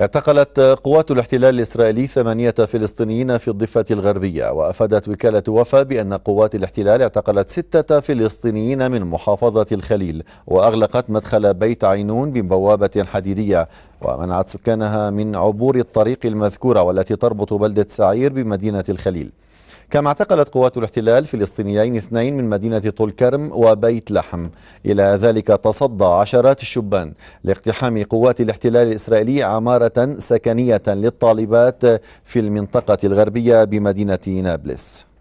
اعتقلت قوات الاحتلال الإسرائيلي ثمانية فلسطينيين في الضفة الغربية وأفادت وكالة وفا بأن قوات الاحتلال اعتقلت ستة فلسطينيين من محافظة الخليل وأغلقت مدخل بيت عينون ببوابة حديدية ومنعت سكانها من عبور الطريق المذكورة والتي تربط بلدة سعير بمدينة الخليل كما اعتقلت قوات الاحتلال فلسطينيين اثنين من مدينة طول كرم وبيت لحم إلى ذلك تصدى عشرات الشبان لاقتحام قوات الاحتلال الإسرائيلي عمارة سكنية للطالبات في المنطقة الغربية بمدينة نابلس